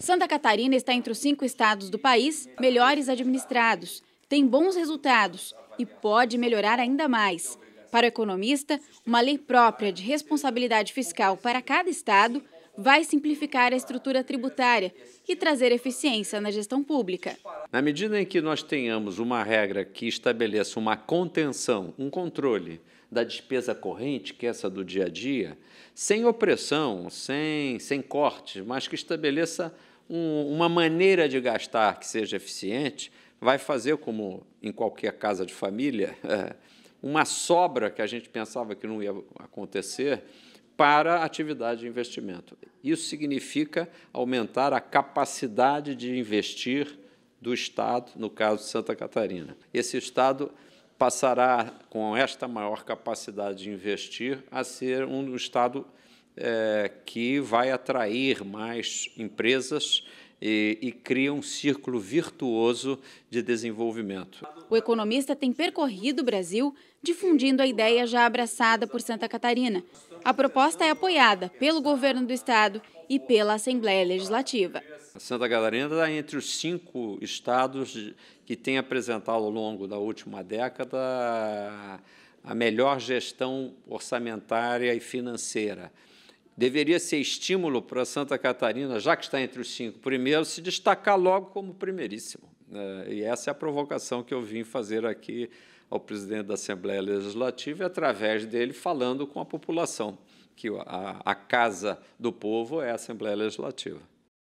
Santa Catarina está entre os cinco estados do país melhores administrados, tem bons resultados e pode melhorar ainda mais. Para o economista, uma lei própria de responsabilidade fiscal para cada estado vai simplificar a estrutura tributária e trazer eficiência na gestão pública. Na medida em que nós tenhamos uma regra que estabeleça uma contenção, um controle da despesa corrente, que é essa do dia a dia, sem opressão, sem, sem cortes, mas que estabeleça um, uma maneira de gastar que seja eficiente, vai fazer, como em qualquer casa de família, uma sobra que a gente pensava que não ia acontecer para atividade de investimento. Isso significa aumentar a capacidade de investir do Estado, no caso de Santa Catarina. Esse Estado passará, com esta maior capacidade de investir, a ser um Estado é, que vai atrair mais empresas e, e cria um círculo virtuoso de desenvolvimento. O economista tem percorrido o Brasil difundindo a ideia já abraçada por Santa Catarina. A proposta é apoiada pelo governo do estado e pela Assembleia Legislativa. Santa Catarina está entre os cinco estados que têm apresentado ao longo da última década a melhor gestão orçamentária e financeira deveria ser estímulo para Santa Catarina, já que está entre os cinco primeiros, se destacar logo como primeiríssimo. Né? E essa é a provocação que eu vim fazer aqui ao presidente da Assembleia Legislativa e, é através dele, falando com a população, que a, a casa do povo é a Assembleia Legislativa.